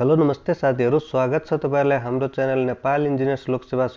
hello नमस्ते साथी स्वागत है तब हाम्रो च्यानल नेपाल में लोकसेवा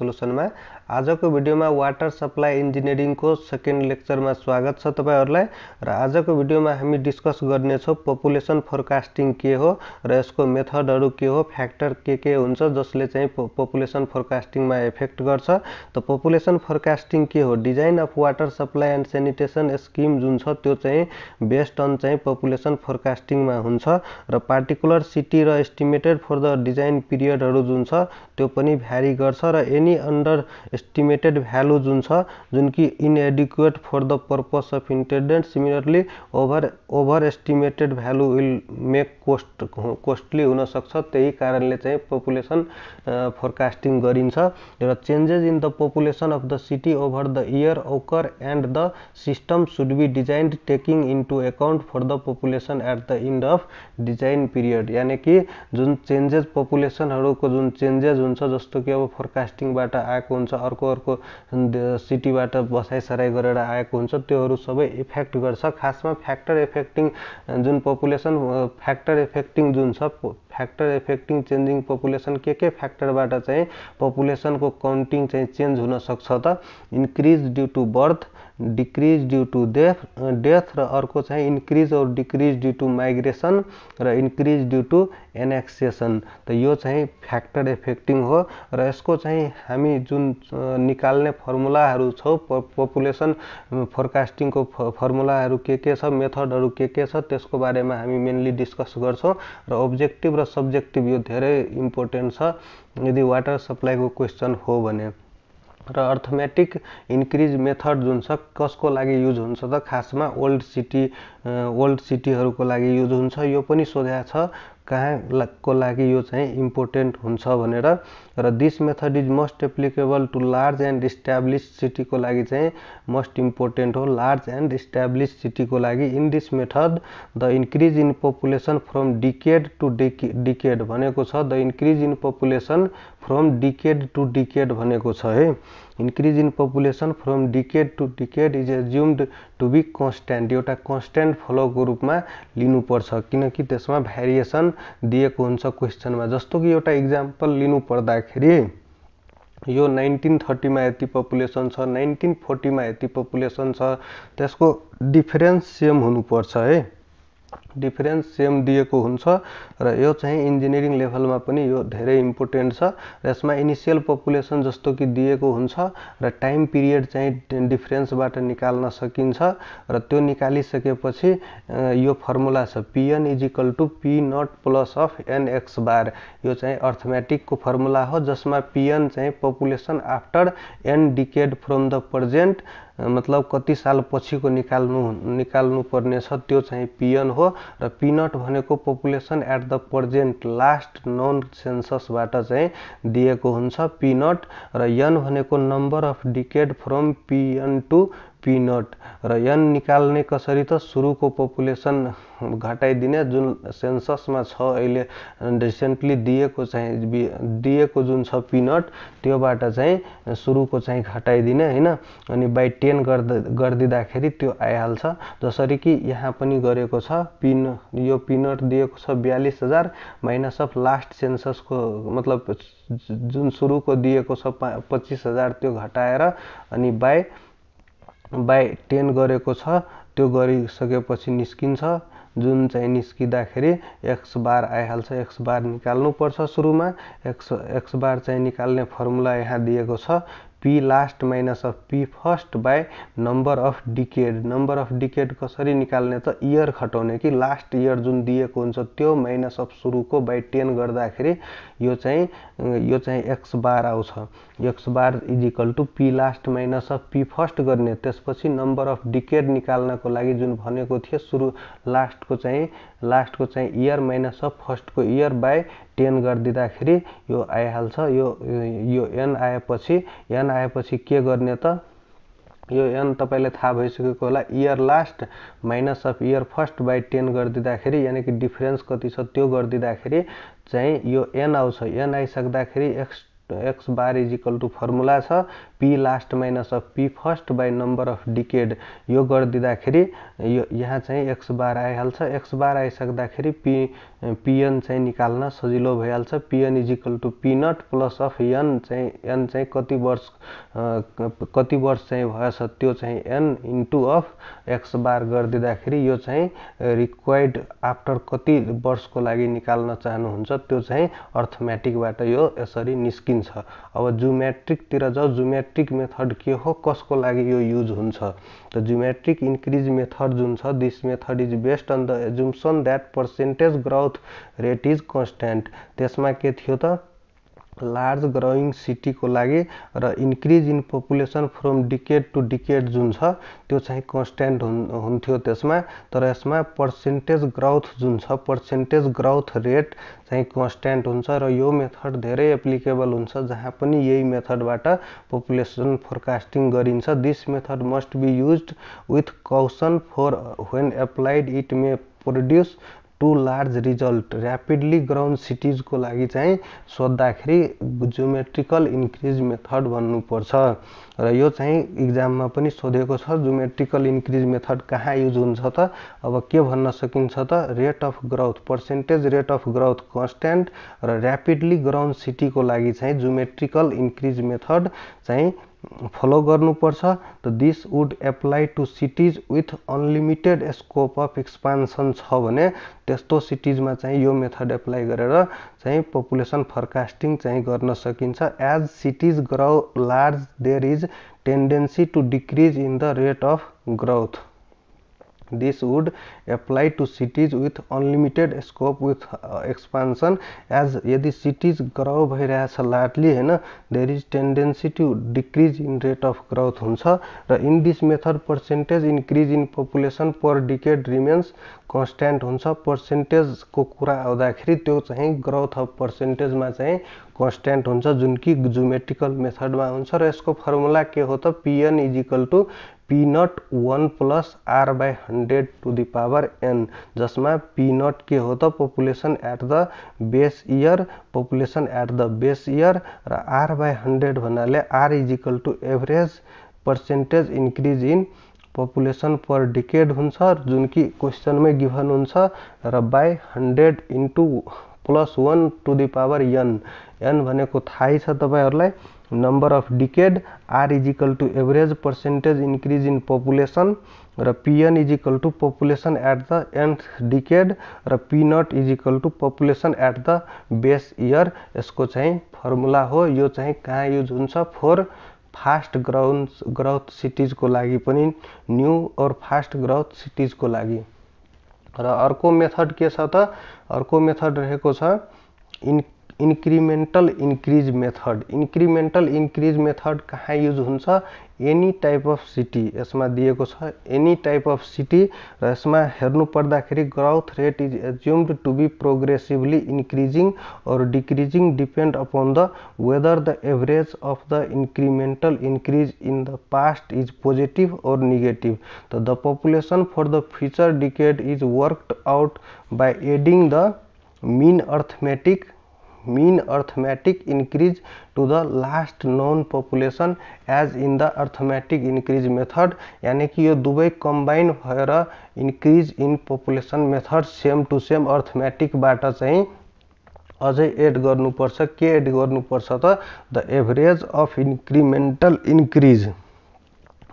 को भिडियो में वाटर सप्लाई इंजीनियरिंग को सेकेंड लेक्चर में स्वागत छ आज को भिडियो में हम डिस्कस करने पपुलेसन फोरकास्टिंग के हो र यसको के हो फैक्टर के के हो जिससे पपुलेसन पपुलेसन में इफेक्ट कर पपुलेसन फोरकास्टिंग के हो design of water supply and sanitation scheme जो छ बेस्ड अन चाहे पपुलेसन में हो रहा पार्टिकुलर सीटी र estimate estimated for the design पिरियडहरू जुन छ त्यो पनि भ्यारी गर्छ र एनी अन्डर एस्टिमेटेड भ्यालु जुन छ जुन कि inadequate for the purpose of intended similarly over over estimated value will make cost costly हुनसक्छ त्यही कारणले चाहिँ पपुलेसन फोरकास्टिङ गरिन्छ र changes in the population of the city over the year occur and the system should be designed taking into account for the population at the end of design period यानि कि जुन changes पपुलेसनहरूको जुन changes हुन्छ जस्तो कि अब फोरकास्टिङबाट आएको हुन्छ अर्को अर्को सिटीबाट बसाइसराई गरेर आएको हुन्छ त्योहरू सबै इफेक्ट गर्छ खासमा फ्याक्टर इफेक्टिङ जुन पपुलेसन फ्याक्टर इफेक्टिङ जुन छ फ्याक्टर इफेक्टिङ चेन्जिङ पपुलेसन के के फ्याक्टरबाट चाहिँ पपुलेसनको काउन्टिङ चाहिँ चेन्ज हुनसक्छ त increase due to birth decrease due to death death र अर्को इंक्रीज और डिक्रिज ड्यू टू माइग्रेसन र ड्यू टू एनेक्सेसन तो यो फैक्टर इफेक्टिंग हो रहा हमी जो निने फर्मुला पपुलेसन फोरकास्टिंग को फर्मुला के मेथड के बारे में त्यसको मेनली डिस्कस कर ऑब्जेक्टिव रब्जेक्टिव ये धेरे इंपोर्टेंट यदि वाटर सप्लाई क्वेसन हो र अर्थमेटिक इन्क्रिज मेथड जुन छ कसको लागि युज हुन्छ त खासमा ओल्ड सिटी ओल्ड सिटीहरूको लागि युज हुन्छ यो पनि सोधेको छ कहाँ को लागि यो चाहिँ इम्पोर्टेन्ट हुन्छ भनेर र this method is most applicable to large and established सिटीको लागि चाहिँ मोस्ट इम्पोर्टेन्ट हो लार्ज एन्ड इस्ट्याब्लिस सिटीको लागि in this method the increase in population from decade to deca decade भनेको छ the increase in population from decade to decade भनेको छ है increase in population from decade to decade is assumed to be constant एउटा constant फ्लोको रूपमा लिनुपर्छ किनकि त्यसमा भेरिएसन दिएको हुन्छ क्वेसनमा जस्तो कि एउटा इक्जाम्पल लिनु पर्दाखेरि यो नाइन्टिन थर्टीमा यति पपुलेसन छ नाइन्टिन फोर्टीमा यति पपुलेसन छ त्यसको डिफरेन्स सेम हुनुपर्छ है डिफरेन्स सेम दिएको हुन्छ र यो चाहिँ इन्जिनियरिङ लेभलमा पनि यो धेरै इम्पोर्टेन्ट छ र यसमा इनिसियल पपुलेसन जस्तो कि दिएको हुन्छ र टाइम पिरियड चाहिँ डिफरेन्सबाट निकाल्न सकिन्छ र त्यो निकालिसकेपछि यो फर्मुला छ P n equal to P naught plus of X bar यो चाहिँ अर्थमेटिकको फर्मुला हो जसमा पिएन चाहिँ population after n decade from the present मतलब कति साल पछिको निकाल्नु निकाल्नु पर्ने छ त्यो चाहिँ पिएन हो र पिनट भनेको population at the present last known सेन्ससबाट चाहिँ दिएको हुन्छ पिनट र यन भनेको number of decade from P n to P naught र यन निकाल्ने कसरी त सुरुको पपुलेसन घटाइदिने जुन सेन्ससमा छ अहिले रिसेन्टली दिएको चाहिँ दिएको जुन छ पिनट त्योबाट चाहिँ सुरुको चाहिँ घटाइदिने होइन अनि बाई टेन गर्दा गरिदिँदाखेरि त्यो आइहाल्छ जसरी कि यहाँ पनि गरेको छ पिन यो पिनट दिएको छ बयालिस हजार माइनस अफ लास्ट सेन्ससको मतलब जुन सुरुको दिएको छ पच्चिस हजार त्यो घटाएर अनि बाई बाई टेन गरेको छ त्यो गरिसकेपछि निस्किन्छ जुन चाहिँ निस्किँदाखेरि एक्स बार आइहाल्छ एक्स बार निकाल्नुपर्छ सुरुमा एक्स एक्स बार चाहिँ निकाल्ने फर्मुला यहाँ दिएको छ P last minus of P first by number of decade number of decade कसरी निकाल्ने त इयर खटाउने कि लास्ट इयर जुन दिएको हुन्छ त्यो माइनस अफ सुरुको बाई टेन गर्दाखेरि यो चाहिँ यो चाहिँ एक्स बार आउँछ X bar is equal to P last minus of P first गर्ने त्यसपछि नम्बर अफ डिकेड निकाल्नको लागि जुन भनेको थियो सुरु लास्टको चाहिँ लास्टको चाहिँ इयर माइनस छ फर्स्टको इयर बाई टेन गरिदिँदाखेरि यो आइहाल्छ यो यो एन आएपछि एन आएपछि के गर्ने त यो एन तपाईँलाई थाहा भइसकेको होला year last minus of year first by ten गरिदिँदाखेरि यानि कि डिफ्रेन्स कति छ त्यो गरिदिँदाखेरि चाहिँ यो एन आउँछ एन आइसक्दाखेरि X X bar is equal to formula छ P last minus of P first by number of decade यो गरिदिँदाखेरि यो यहाँ चाहिँ एक्स बार आइहाल्छ एक्स बार आइसक्दाखेरि पी पिएन चाहिँ निकाल्न सजिलो भइहाल्छ P n is equal to P naught plus of n चाहिँ एन चाहिँ कति वर्ष कति वर्ष चाहिँ भएछ त्यो चाहिँ n into of X bar गरिदिँदाखेरि यो चाहिँ रिक्वायर्ड आफ्टर कति वर्षको लागि निकाल्न चाहनुहुन्छ त्यो चाहिँ अर्थमेटिकबाट यो यसरी निस्किन्छ अब जुमेट्रिकतिर जाउँ जुमेट्रिक मेथड के हो कसको लागि यो युज हुन्छ the geometric increase method जुन this method is based on the assumption that percentage growth rate is constant त्यसमा के थियो लार्ज ग्रोइङ सिटीको लागि र increase in population from decade to decade जुन छ त्यो चाहिँ कन्सटेन्ट हुन् हुन्थ्यो त्यसमा तर यसमा पर्सेन्टेज ग्रोथ जुन छ पर्सेन्टेज ग्रोथ रेट चाहिँ कन्सटेन्ट हुन्छ र यो मेथड धेरै एप्लिकेबल हुन्छ जहाँ पनि यही मेथडबाट पपुलेसन फोरकास्टिङ गरिन्छ this method must be use with caution for when applied it may produce too large result rapidly grown सिटिजको लागि चाहिँ सोद्धाखेरि जोमेट्रिकल इन्क्रिज मेथड भन्नुपर्छ र यो चाहिँ इक्जाममा पनि सोधेको छ जोमेट्रिकल इन्क्रिज मेथड कहाँ युज हुन्छ त अब के भन्न सकिन्छ त rate of growth percentage rate of growth constant र ऱ्यापिडली ग्राउन्ड सिटीको लागि चाहिँ जोमेट्रिकल इन्क्रिज मेथड चाहिँ फलो गर्नुपर्छ पर्छ त this would apply to cities with unlimited scope of expansion छ भने त्यस्तो सिटिजमा चाहिँ यो मेथड एप्लाई गरेर चाहिँ पपुलेसन फरकास्टिङ चाहिँ गर्न सकिन्छ as cities grow large there is tendency to decrease in the rate of growth this would apply to cities with unlimited scope with uh, expansion as यदि cities grow भइरहेछ largely होइन there is tendency to decrease in rate of growth हुन्छ र in this method percentage increase in population per decade remains constant हुन्छ पर्सेन्टेजको कुरा आउँदाखेरि त्यो चाहिँ ग्रोथ अफ पर्सेन्टेजमा चाहिँ कंस्टेन्ट हो जो कि जोमेट्रिकल मेथड में हो इसको फर्मुला के हो P n is equal to P naught one plus r by hundred to the power n जिसमें पी नट के हो तो population at the base year population at the base year र आर बाई हन्ड्रेड भन्नाले r equal to average percentage increase in population per decade हो जो कि क्वेसनमै गिभन हो रहा by hundred into plus one to the power n n भनेको थाहै छ तपाईँहरूलाई number of decade R is equal to average percentage increase in population र P N equal to population at the nth decade र P naught is equal to population at the base year यसको चाहिँ formula हो यो चाहिँ कहाँ युज हुन्छ फोर फास्ट ग्राउन्स ग्राउथ सिटिजको लागि पनि न्यु और फास्ट ग्राउथ सिटिजको लागि र अर्को मेथड के छ त अर्को मेथड रहेको छ in incremental increase method incremental increase method कहाँ यूज होता एनी टाइप अफ सीटी इसमें दिएको एनी टाइप अफ सिटी इसमें हेन हेर्नु growth rate is assumed to be progressively increasing और decreasing depend upon the whether the average of the incremental increase in the past is positive और negative तो the population for the future decade is worked out by adding the mean arithmetic mean arithmetic increase to the last known population as in the arithmetic increase method यानी कि यह दुबई combine भर increase in population method same to same arithmetic चाह as add कर add कर average of incremental increase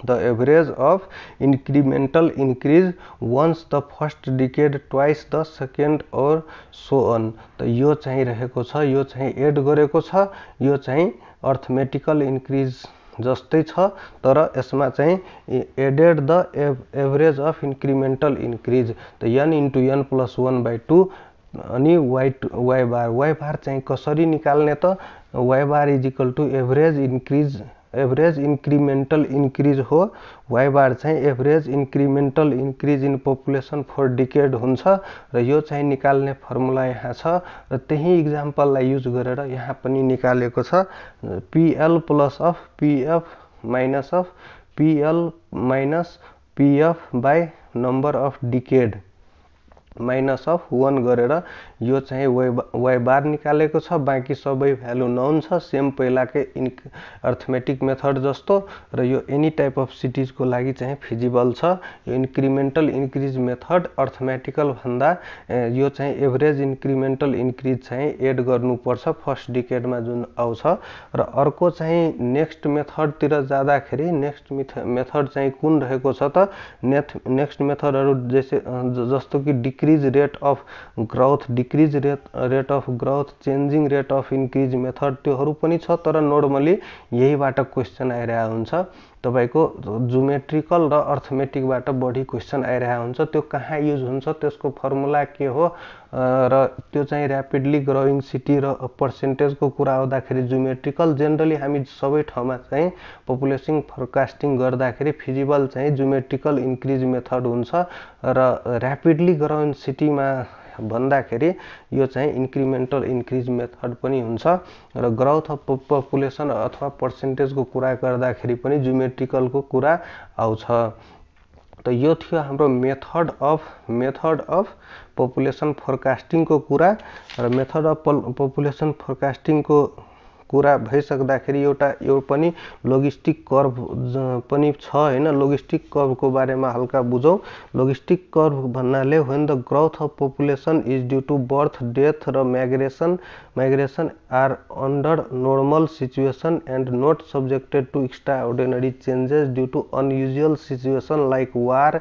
the average of incremental increase once the first decade twice the second or so on त यो चाहिँ रहेको छ यो चाहिँ एड गरेको छ यो चाहिँ अर्थमेटिकल इन्क्रिज जस्तै छ तर यसमा चाहिँ added the average of incremental increase त N into N plus one by two अनि Y Y bar Y bar चाहिँ कसरी निकाल्ने त Y bar is equal to average increase average incremental increase हो वाई बार चाहे average incremental increase in population for decade हो र formula यहाँ छही र यूज करें यहाँ पर निले P L plus of P F minus of P L minus P F by number of decade minus of one गरेर यो चाहिँ वाइ वाइ बार निकालेको छ बाँकी सबै भ्यालु नन छ सेम पहिलाकै इन अर्थमेटिक मेथड जस्तो र यो एनी टाइप अफ सिटिजको लागि चाहिँ फिजिबल छ यो इन्क्रिमेन्टल इन्क्रिज मेथड अर्थमेटिकल भन्दा यो चाहिँ एभरेज इन्क्रिमेन्टल इन्क्रिज चाहिँ एड गर्नुपर्छ फर्स्ट डिकेडमा जुन आउँछ र अर्को चाहिँ नेक्स्ट मेथडतिर जाँदाखेरि नेक्स्ट मेथड चाहिँ कुन रहेको छ त नेक्स्ट मेथडहरू जस्तै जस्तो कि decrease rate of growth decrease rate rate of growth changing rate of increase method त्योहरू पनि छ तर नर्मली यहीबाट क्वेसन आइरहेको हुन्छ तपाईँको जोमेट्रिकल र अर्थमेटिकबाट बढी क्वेसन आइरहेको हुन्छ त्यो कहाँ युज हुन्छ त्यसको फर्मुला के हो र त्यो चाहिँ ऱ्यापिडली ग्रोइङ सिटी र पर्सेन्टेजको कुरा आउँदाखेरि जोमेट्रिकल जेनरली हामी सबै ठाउँमा चाहिँ पपुलेसन फोरकास्टिङ गर्दाखेरि फिजिबल चाहिँ जोमेट्रिकल इन्क्रिज मेथड हुन्छ र ऱ्यापिडली ग्रोइङ सिटीमा भन्दाखेरि यो चाहिँ इन्क्रिमेन्टल इन्क्रिज मेथड पनि हुन्छ र ग्रोथ अफ पपुलेसन अथवा पर्सेन्टेजको कुरा गर्दाखेरि पनि जुमेट्रिकलको कुरा आउँछ त यो थियो हाम्रो method of method of population फोरकास्टिङको कुरा र मेथड अफ पपुलेसन फोरकास्टिङको कुरा भइसक्दाखेरि एउटा यो पनि लोजिस्टिक कर्भ पनि छ होइन लोजिस्टिक कर्भको बारेमा हल्का बुझौँ लोजिस्टिक कर्भ भन्नाले when the growth of population is due to birth death र migration migration are under normal situation and not subjected to extraordinary changes due to unusual situation like war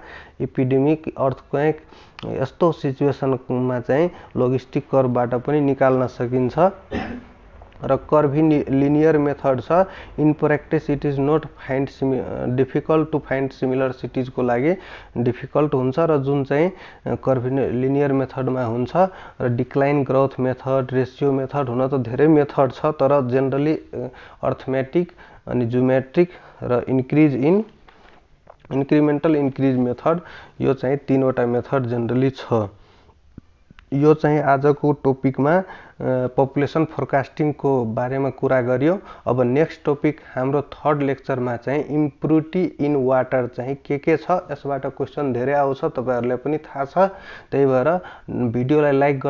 epidemic earthquake यस्तो सिचुएसनमा चाहिँ logistic कर्भबाट पनि निकाल्न सकिन्छ र curvilinear method छ in practice it is not find सिमि डिफिकल्ट टु फाइन्ड सिमिलर सिटिजको लागि डिफिकल्ट हुन्छ र जुन चाहिँ कर्भी लिनियर मेथडमा हुन्छ र decline growth method ratio method हुन त धेरै मेथड छ तर जेनरली अर्थमेटिक अनि जुमेट्रिक र increase in incremental increase method यो चाहिँ तिनवटा मेथड जेनरली छ यो चाहिँ आजको टपिकमा पपुलेसन फोरकास्टिंग को बारे में कुरा गयो अब नेक्स्ट टपिक हम थर्ड लेक्चर में चाहे इंप्रुटी इन वाटर चाहिए के इस छ यसबाट क्वेसन धेरै भर तपाईँहरूलाई लाइक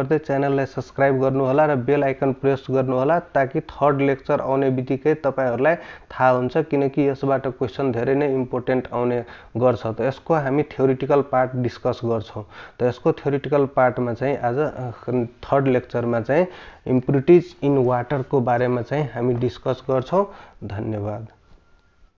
सब्सक्राइब करूला र बेल आइकन प्रेस करूला ताकि थर्ड लेक्चर आने बितिक तैयार था क्योंकि इस क्वेश्चन धेरे ना इंपोर्टेंट आने आउने तो इसको हमी हामी पार्ट डिस्कस कर इसको थ्योरिटिकल पार्ट में चाह आज थर्ड लेक्चर में चाहिए इम्प्युरिटिज इन वाटर को बारे में हम डिस्कस कर धन्यवाद